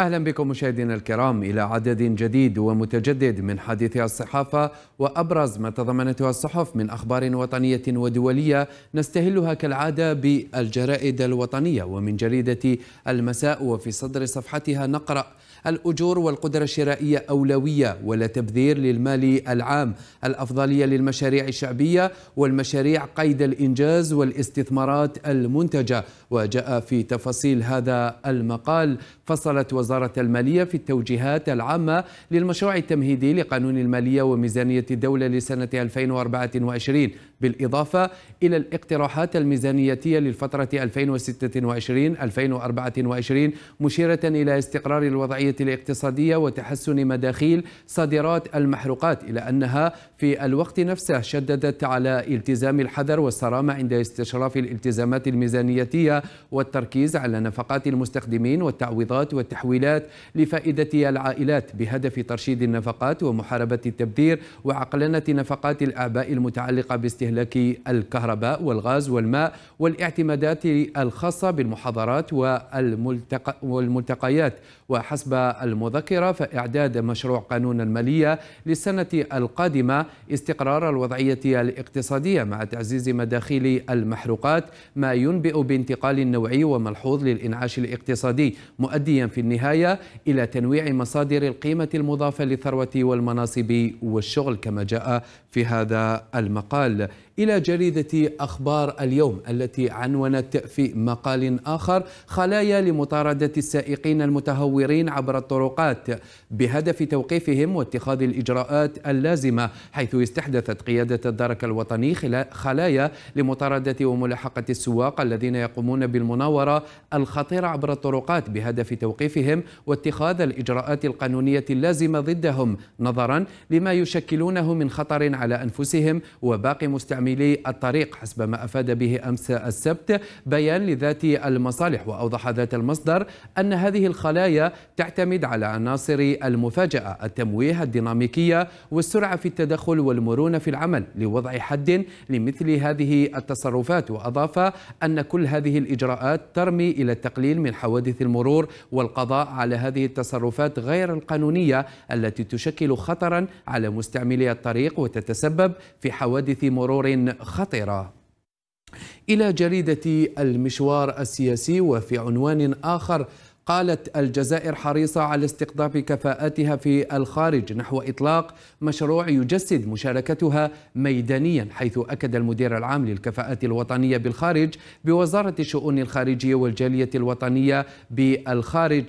أهلا بكم مشاهدينا الكرام إلى عدد جديد ومتجدد من حديث الصحافة وأبرز ما تضمنته الصحف من أخبار وطنية ودولية نستهلها كالعادة بالجرائد الوطنية ومن جريدة المساء وفي صدر صفحتها نقرأ الأجور والقدرة الشرائية أولوية ولا تبذير للمال العام الأفضلية للمشاريع الشعبية والمشاريع قيد الإنجاز والاستثمارات المنتجة وجاء في تفاصيل هذا المقال فصلت وزارة المالية في التوجيهات العامة للمشروع التمهيدي لقانون المالية وميزانية الدولة لسنة 2024 بالإضافة إلى الاقتراحات الميزانيتيه للفتره للفترة 2026-2024 مشيرة إلى استقرار الوضعية الاقتصادية وتحسن مداخيل صادرات المحروقات إلى أنها في الوقت نفسه شددت على التزام الحذر والصرامة عند استشراف الالتزامات الميزانيتية والتركيز على نفقات المستخدمين والتعويضات والتحويلات لفائدة العائلات بهدف ترشيد النفقات ومحاربة التبذير وعقلنة نفقات الأعباء المتعلقة باستهلاك استهلاك الكهرباء والغاز والماء والاعتمادات الخاصة بالمحاضرات والملتق والملتقيات وحسب المذكرة فإعداد مشروع قانون المالية للسنة القادمة استقرار الوضعية الاقتصادية مع تعزيز مداخيل المحروقات ما ينبئ بانتقال نوعي وملحوظ للإنعاش الاقتصادي مؤديا في النهاية إلى تنويع مصادر القيمة المضافة للثروة والمناصب والشغل كما جاء في هذا المقال إلى جريدة أخبار اليوم التي عنونت في مقال آخر خلايا لمطاردة السائقين المتهورين عبر الطرقات بهدف توقيفهم واتخاذ الإجراءات اللازمة حيث استحدثت قيادة الدرك الوطني خلايا لمطاردة وملاحقة السواق الذين يقومون بالمناورة الخطيرة عبر الطرقات بهدف توقيفهم واتخاذ الإجراءات القانونية اللازمة ضدهم نظرا لما يشكلونه من خطر على أنفسهم وباقي مستعملين مستعملي الطريق حسب ما أفاد به أمس السبت بيان لذات المصالح وأوضح ذات المصدر أن هذه الخلايا تعتمد على عناصر المفاجأة التمويه الديناميكية والسرعة في التدخل والمرونة في العمل لوضع حد لمثل هذه التصرفات وأضاف أن كل هذه الإجراءات ترمي إلى التقليل من حوادث المرور والقضاء على هذه التصرفات غير القانونية التي تشكل خطرا على مستعملي الطريق وتتسبب في حوادث مرور خطره الى جريده المشوار السياسي وفي عنوان اخر قالت الجزائر حريصة على استقطاب كفاءاتها في الخارج نحو إطلاق مشروع يجسد مشاركتها ميدانيا حيث أكد المدير العام للكفاءات الوطنية بالخارج بوزارة الشؤون الخارجية والجالية الوطنية بالخارج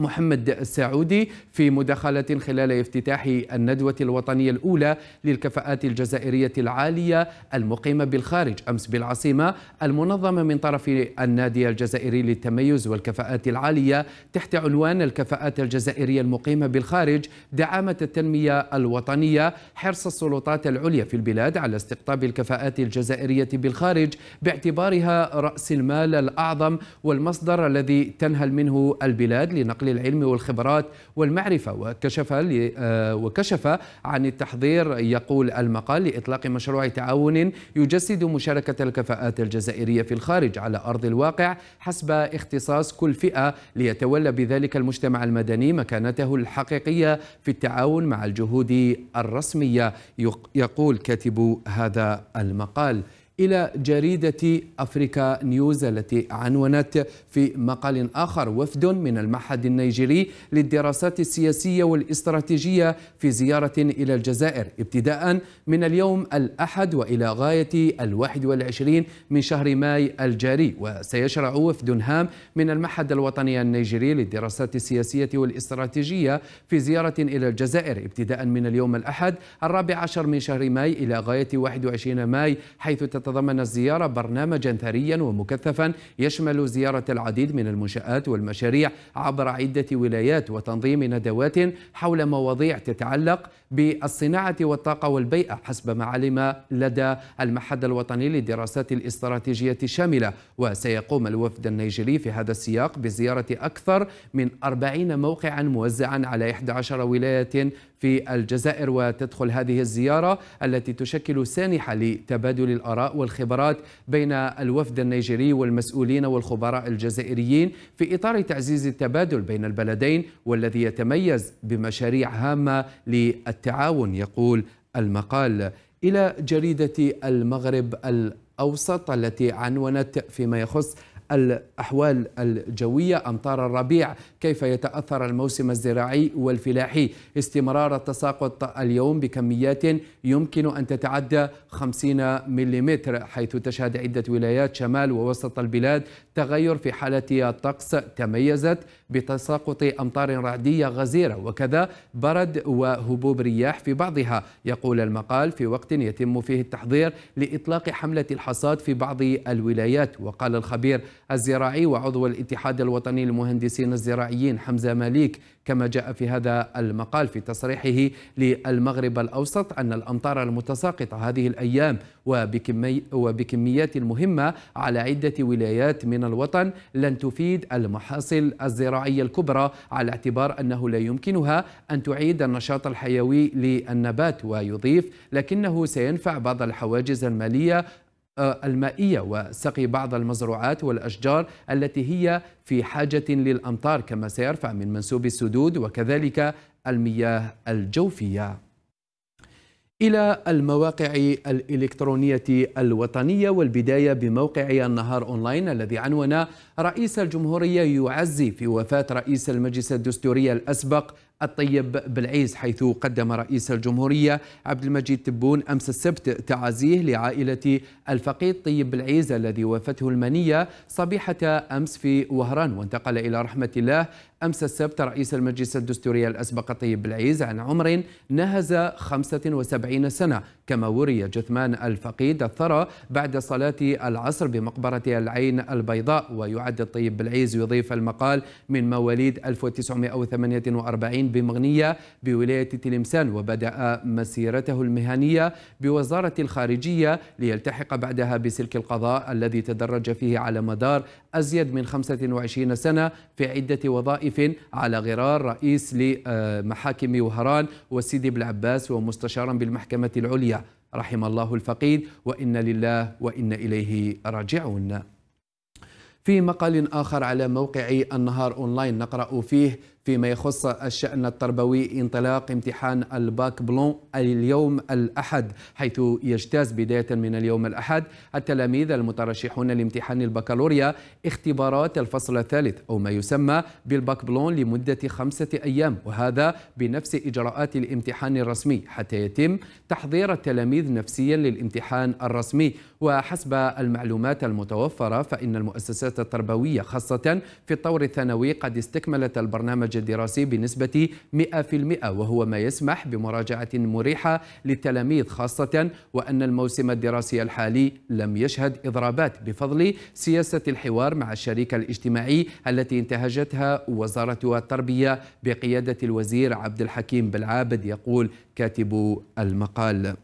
محمد السعودي في مداخلة خلال افتتاح الندوة الوطنية الأولى للكفاءات الجزائرية العالية المقيمة بالخارج أمس بالعاصمة المنظمة من طرف النادي الجزائري للتميز والكفاءات العالية تحت عنوان الكفاءات الجزائرية المقيمة بالخارج دعامة التنمية الوطنية حرص السلطات العليا في البلاد على استقطاب الكفاءات الجزائرية بالخارج باعتبارها رأس المال الأعظم والمصدر الذي تنهل منه البلاد لنقل العلم والخبرات والمعرفة وكشف آه، وكشف عن التحضير يقول المقال لإطلاق مشروع تعاون يجسد مشاركة الكفاءات الجزائرية في الخارج على أرض الواقع حسب اختصاص كل فئة ليتولى بذلك المجتمع المدني مكانته الحقيقية في التعاون مع الجهود الرسمية يقول كاتب هذا المقال إلى جريدة أفريكا نيوز التي عنونت في مقال آخر وفد من المعهد النيجيري للدراسات السياسية والاستراتيجية في زيارة إلى الجزائر ابتداء من اليوم الأحد وإلى غاية الواحد والعشرين من شهر ماي الجاري وسيشرع وفد هام من المعهد الوطني النيجيري للدراسات السياسية والاستراتيجية في زيارة إلى الجزائر ابتداء من اليوم الأحد الرابع عشر من شهر ماي إلى غاية 21 ماي حيث تتطلب تتضمن الزيارة برنامجا ثريا ومكثفا يشمل زيارة العديد من المنشآت والمشاريع عبر عدة ولايات وتنظيم ندوات حول مواضيع تتعلق بالصناعة والطاقة والبيئة حسب ما علم لدى المحد الوطني للدراسات الاستراتيجية الشاملة وسيقوم الوفد النيجيري في هذا السياق بزيارة أكثر من 40 موقعا موزعا على 11 ولاية في الجزائر وتدخل هذه الزيارة التي تشكل سانحة لتبادل الآراء والخبرات بين الوفد النيجيري والمسؤولين والخبراء الجزائريين في إطار تعزيز التبادل بين البلدين والذي يتميز بمشاريع هامة للتعاون يقول المقال إلى جريدة المغرب الأوسط التي عنونت فيما يخص الأحوال الجوية أمطار الربيع كيف يتأثر الموسم الزراعي والفلاحي استمرار التساقط اليوم بكميات يمكن أن تتعدى 50 ملم حيث تشهد عدة ولايات شمال ووسط البلاد تغير في حالة الطقس تميزت بتساقط أمطار رعدية غزيرة وكذا برد وهبوب رياح في بعضها يقول المقال في وقت يتم فيه التحضير لإطلاق حملة الحصاد في بعض الولايات وقال الخبير الزراعي وعضو الاتحاد الوطني للمهندسين الزراعيين حمزة ماليك كما جاء في هذا المقال في تصريحه للمغرب الأوسط أن الأمطار المتساقطة هذه الأيام وبكمي وبكميات مهمة على عدة ولايات من الوطن لن تفيد المحاصيل الزراعية الكبرى على اعتبار أنه لا يمكنها أن تعيد النشاط الحيوي للنبات ويضيف لكنه سينفع بعض الحواجز المالية آه، المائية وسقي بعض المزروعات والأشجار التي هي في حاجة للأمطار كما سيرفع من منسوب السدود وكذلك المياه الجوفية إلى المواقع الإلكترونية الوطنية والبداية بموقع النهار أونلاين الذي عنون رئيس الجمهورية يعزي في وفاة رئيس المجلس الدستوري الأسبق الطيب بالعيز حيث قدم رئيس الجمهورية عبد المجيد تبون أمس السبت تعازيه لعائلة الفقيد طيب بالعيز الذي وافته المنية صبيحة أمس في وهران وانتقل إلى رحمة الله أمس السبت رئيس المجلس الدستوري الأسبق طيب العيز عن عمر نهز 75 سنة كما وري جثمان الفقيد الثرى بعد صلاة العصر بمقبرة العين البيضاء ويعد الطيب بالعيز يضيف المقال من مواليد 1948 بمغنية بولاية تلمسان وبدأ مسيرته المهنية بوزارة الخارجية ليلتحق بعدها بسلك القضاء الذي تدرج فيه على مدار أزيد من 25 سنة في عدة وظائف خائف على غرار رئيس لمحاكم وهران وسيدي عباس ومستشارا بالمحكمة العليا رحم الله الفقيد وإن لله وإن إليه راجعون في مقال آخر على موقع النهار أونلاين نقرأ فيه فيما يخص الشأن التربوي انطلاق امتحان الباك بلون اليوم الأحد حيث يجتاز بداية من اليوم الأحد التلاميذ المترشحون لامتحان البكالوريا اختبارات الفصل الثالث أو ما يسمى بالباك بلون لمدة خمسة أيام وهذا بنفس إجراءات الامتحان الرسمي حتى يتم تحضير التلاميذ نفسيا للامتحان الرسمي وحسب المعلومات المتوفرة فإن المؤسسات التربوية خاصة في الطور الثانوي قد استكملت البرنامج المخرج الدراسي بنسبة 100% وهو ما يسمح بمراجعة مريحة للتلاميذ خاصة وأن الموسم الدراسي الحالي لم يشهد إضرابات بفضل سياسة الحوار مع الشريك الاجتماعي التي انتهجتها وزارة التربية بقيادة الوزير عبد الحكيم بالعابد يقول كاتب المقال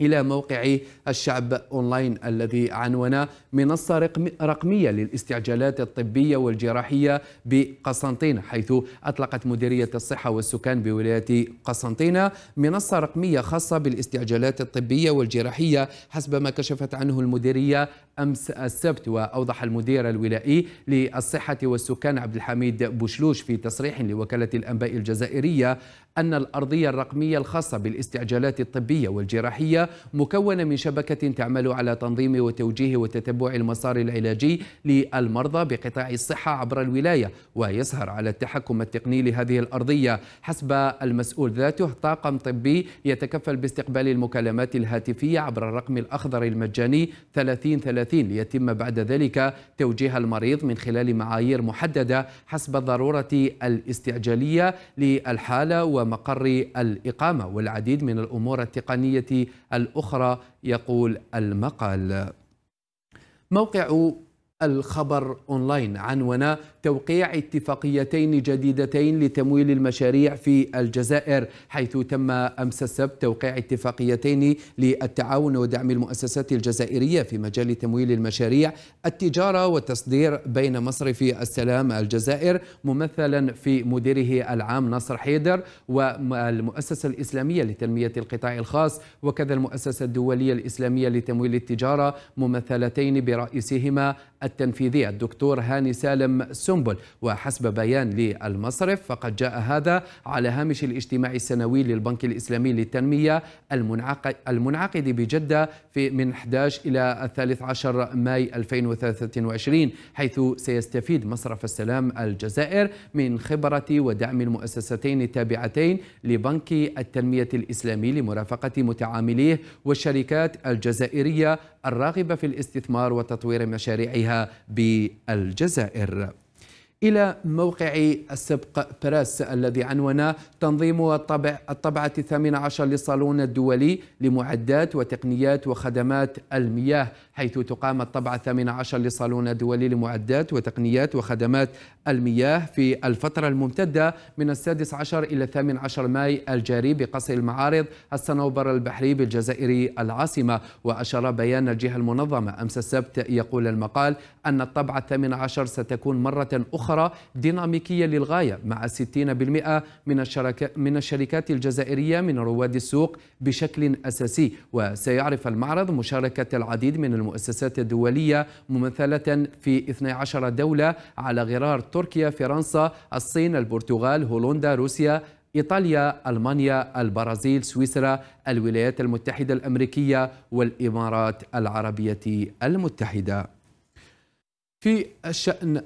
إلى موقع الشعب أونلاين الذي عنون منصة رقمية للاستعجالات الطبية والجراحية بقسنطينة حيث أطلقت مديرية الصحة والسكان بولاية قسنطينة منصة رقمية خاصة بالاستعجالات الطبية والجراحية حسب ما كشفت عنه المديرية أمس السبت وأوضح المدير الولائي للصحة والسكان عبد الحميد بوشلوش في تصريح لوكالة الأنباء الجزائرية أن الأرضية الرقمية الخاصة بالاستعجالات الطبية والجراحية مكونة من شبكة تعمل على تنظيم وتوجيه وتتبع المسار العلاجي للمرضى بقطاع الصحة عبر الولاية ويسهر على التحكم التقني لهذه الأرضية حسب المسؤول ذاته طاقم طبي يتكفل باستقبال المكالمات الهاتفية عبر الرقم الأخضر المجاني 3030 ليتم بعد ذلك توجيه المريض من خلال معايير محددة حسب الضرورة الاستعجالية للحالة ومقر الإقامة والعديد من الأمور التقنية الأخرى يقول المقال موقع الخبر اونلاين عنونا توقيع اتفاقيتين جديدتين لتمويل المشاريع في الجزائر حيث تم امس السبت توقيع اتفاقيتين للتعاون ودعم المؤسسات الجزائريه في مجال تمويل المشاريع التجاره والتصدير بين مصرف السلام الجزائر ممثلا في مديره العام ناصر حيدر والمؤسسه الاسلاميه لتنميه القطاع الخاص وكذا المؤسسه الدوليه الاسلاميه لتمويل التجاره ممثلتين برئيسهما التنفيذية الدكتور هاني سالم سنبل وحسب بيان للمصرف فقد جاء هذا على هامش الاجتماع السنوي للبنك الإسلامي للتنمية المنعقد بجدة في من 11 إلى 13 ماي 2023 حيث سيستفيد مصرف السلام الجزائر من خبرة ودعم المؤسستين التابعتين لبنك التنمية الإسلامي لمرافقة متعامليه والشركات الجزائرية الراغبة في الاستثمار وتطوير مشاريعها بالجزائر إلى موقع السبق براس الذي عنونه تنظيم الطبع الطبعة الثامنة عشر للصالون الدولي لمعدات وتقنيات وخدمات المياه حيث تقام الطبعة الثامنة عشر للصالون الدولي لمعدات وتقنيات وخدمات المياه في الفترة الممتدة من السادس عشر إلى الثامن عشر ماي الجاري بقصر المعارض الصنوبر البحري بالجزائر العاصمة وأشار بيان الجهة المنظمة أمس السبت يقول المقال أن الطبعة الثامنة عشر ستكون مرة أخرى أخرى ديناميكية للغاية مع 60% من, من الشركات الجزائرية من رواد السوق بشكل أساسي وسيعرف المعرض مشاركة العديد من المؤسسات الدولية ممثلة في 12 دولة على غرار تركيا فرنسا الصين البرتغال هولندا روسيا إيطاليا، ألمانيا، البرازيل، سويسرا، الولايات المتحدة الأمريكية والإمارات العربية المتحدة. في الشأن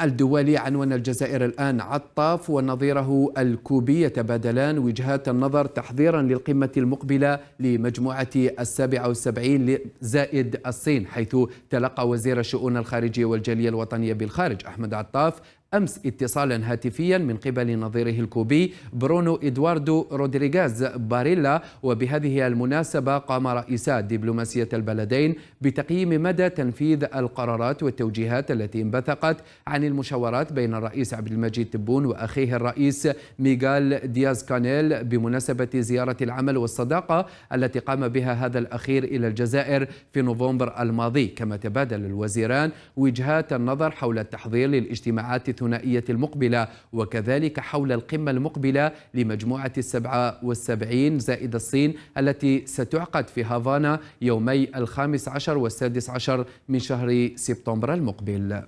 الدولي عنوان الجزائر الآن عطاف ونظيره الكوبي يتبادلان وجهات النظر تحضيرا للقمة المقبلة لمجموعة السابعة والسبعين زائد الصين حيث تلقى وزير الشؤون الخارجية والجالية الوطنية بالخارج أحمد عطاف أمس اتصالا هاتفيا من قبل نظيره الكوبي برونو إدواردو رودريغاز باريلا وبهذه المناسبة قام رئيسا دبلوماسية البلدين بتقييم مدى تنفيذ القرارات والتوجيهات التي انبثقت عن المشاورات بين الرئيس عبد المجيد تبون وأخيه الرئيس ميغال دياز كانيل بمناسبة زيارة العمل والصداقة التي قام بها هذا الأخير إلى الجزائر في نوفمبر الماضي كما تبادل الوزيران وجهات النظر حول التحضير للاجتماعات الثنائية المقبلة وكذلك حول القمة المقبلة لمجموعة السبعة والسبعين زائد الصين التي ستعقد في هافانا يومي الخامس عشر والسادس عشر من شهر سبتمبر المقبل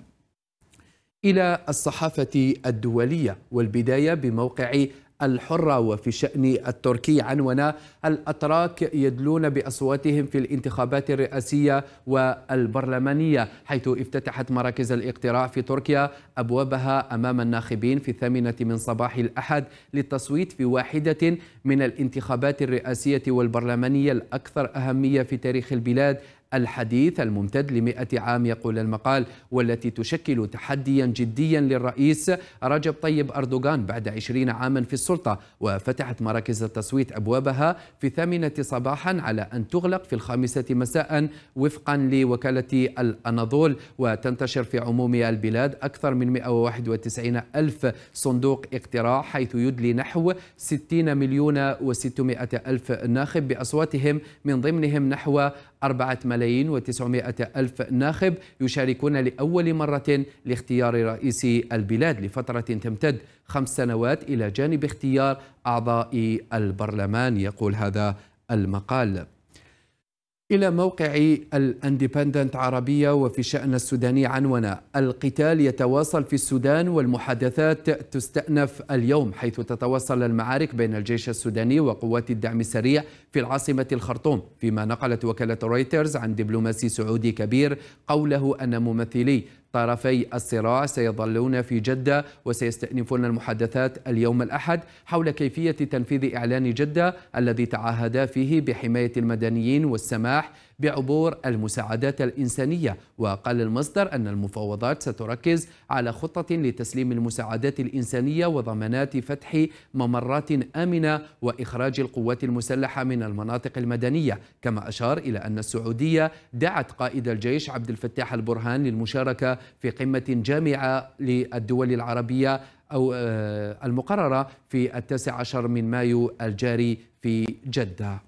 إلى الصحافة الدولية والبداية بموقع الحرة وفي شأن التركي عنونا الأتراك يدلون بأصواتهم في الانتخابات الرئاسية والبرلمانية حيث افتتحت مراكز الاقتراع في تركيا أبوابها أمام الناخبين في الثامنة من صباح الأحد للتصويت في واحدة من الانتخابات الرئاسية والبرلمانية الأكثر أهمية في تاريخ البلاد الحديث الممتد لمئة عام يقول المقال والتي تشكل تحديا جديا للرئيس رجب طيب أردوغان بعد عشرين عاما في السلطة وفتحت مراكز التصويت أبوابها في الثامنة صباحا على أن تغلق في الخامسة مساء وفقا لوكالة الأناضول وتنتشر في عموم البلاد أكثر من 191 ألف صندوق اقتراع حيث يدلي نحو 60 مليون و600 ألف ناخب بأصواتهم من ضمنهم نحو أربعة ملايين وتسعمائة ألف ناخب يشاركون لأول مرة لاختيار رئيس البلاد لفترة تمتد خمس سنوات إلى جانب اختيار أعضاء البرلمان يقول هذا المقال إلى موقع الاندبندنت عربية وفي شأن السوداني عنونا القتال يتواصل في السودان والمحادثات تستأنف اليوم حيث تتواصل المعارك بين الجيش السوداني وقوات الدعم السريع في العاصمة الخرطوم فيما نقلت وكالة رويترز عن دبلوماسي سعودي كبير قوله أن ممثلي طرفي الصراع سيظلون في جدة وسيستأنفون المحادثات اليوم الأحد حول كيفية تنفيذ إعلان جدة الذي تعهدا فيه بحماية المدنيين والسماح بعبور المساعدات الإنسانية وقال المصدر أن المفاوضات ستركز على خطة لتسليم المساعدات الإنسانية وضمانات فتح ممرات آمنة وإخراج القوات المسلحة من المناطق المدنية كما أشار إلى أن السعودية دعت قائد الجيش عبد الفتاح البرهان للمشاركة في قمة جامعة للدول العربية أو آه، المقررة في التاسع عشر من مايو الجاري في جدة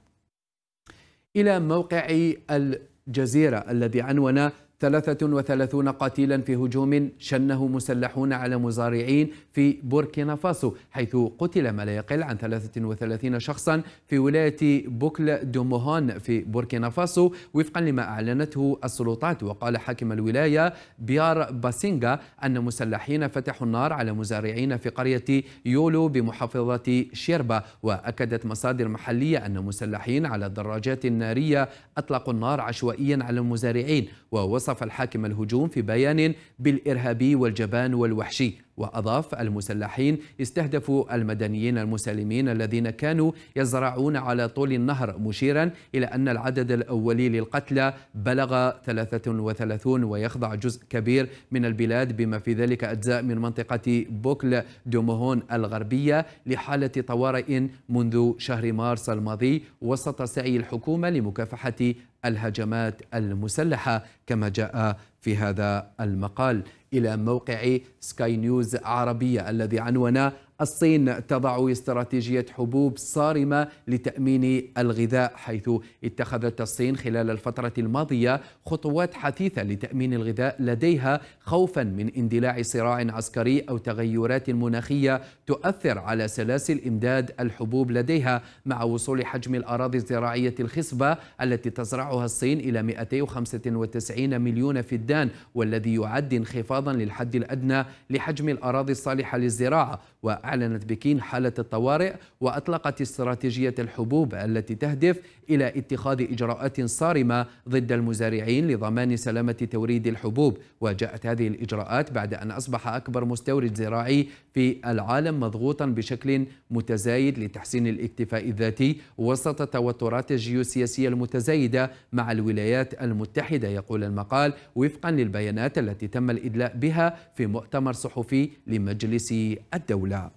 إلى موقع الجزيرة الذي عنونه 33 قتيلا في هجوم شنه مسلحون على مزارعين في بوركينا فاسو حيث قتل ما لا يقل عن 33 شخصا في ولاية بوكل دوموهان في بوركينا فاسو وفقا لما أعلنته السلطات وقال حاكم الولاية بيار باسينغا أن مسلحين فتحوا النار على مزارعين في قرية يولو بمحافظة شيربا وأكدت مصادر محلية أن مسلحين على الدراجات النارية أطلقوا النار عشوائيا على المزارعين ووصل وصف الحاكم الهجوم في بيان بالإرهابي والجبان والوحشي وأضاف المسلحين استهدفوا المدنيين المسالمين الذين كانوا يزرعون على طول النهر مشيرا إلى أن العدد الأولي للقتلى بلغ 33 ويخضع جزء كبير من البلاد بما في ذلك أجزاء من منطقة بوكل دومهون الغربية لحالة طوارئ منذ شهر مارس الماضي وسط سعي الحكومة لمكافحة الهجمات المسلحة كما جاء في هذا المقال إلى موقع سكاي نيوز عربية الذي عنون الصين تضع استراتيجية حبوب صارمة لتأمين الغذاء حيث اتخذت الصين خلال الفترة الماضية خطوات حثيثة لتأمين الغذاء لديها خوفا من اندلاع صراع عسكري أو تغيرات مناخية تؤثر على سلاسل إمداد الحبوب لديها مع وصول حجم الأراضي الزراعية الخصبة التي تزرعها الصين إلى 295 مليون فدان والذي يعد انخفاضا للحد الأدنى لحجم الأراضي الصالحة للزراعة و أعلنت بكين حالة الطوارئ وأطلقت استراتيجية الحبوب التي تهدف إلى اتخاذ إجراءات صارمة ضد المزارعين لضمان سلامة توريد الحبوب وجاءت هذه الإجراءات بعد أن أصبح أكبر مستورد زراعي في العالم مضغوطا بشكل متزايد لتحسين الاكتفاء الذاتي وسط التوترات الجيوسياسية المتزايدة مع الولايات المتحدة يقول المقال وفقا للبيانات التي تم الإدلاء بها في مؤتمر صحفي لمجلس الدولة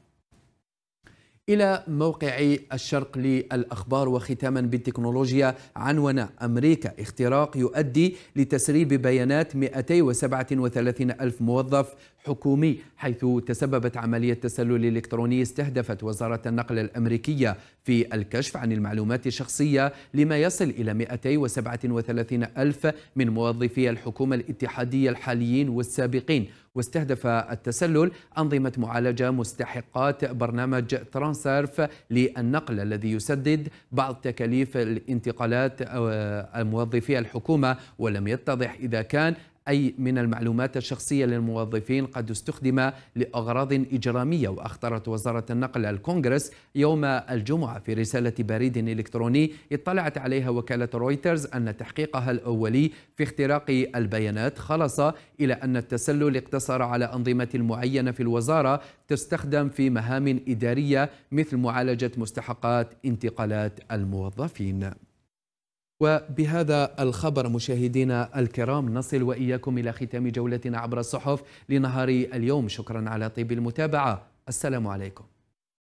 إلى موقع الشرق للأخبار وختاما بالتكنولوجيا عنوان أمريكا اختراق يؤدي لتسريب بيانات 237 ألف موظف حكومي حيث تسببت عملية تسلل إلكتروني استهدفت وزارة النقل الأمريكية في الكشف عن المعلومات الشخصية لما يصل إلى 237 ألف من موظفي الحكومة الاتحادية الحاليين والسابقين واستهدف التسلل أنظمة معالجة مستحقات برنامج ترانسيرف للنقل الذي يسدد بعض تكاليف الانتقالات آه، موظفي الحكومة ولم يتضح إذا كان أي من المعلومات الشخصية للموظفين قد استخدم لأغراض إجرامية وأخطرت وزارة النقل الكونغرس يوم الجمعة في رسالة بريد إلكتروني اطلعت عليها وكالة رويترز أن تحقيقها الأولي في اختراق البيانات خلص إلى أن التسلل اقتصر على أنظمة معينة في الوزارة تستخدم في مهام إدارية مثل معالجة مستحقات انتقالات الموظفين وبهذا الخبر مشاهدينا الكرام نصل واياكم الى ختام جولتنا عبر الصحف لنهار اليوم شكرا على طيب المتابعه السلام عليكم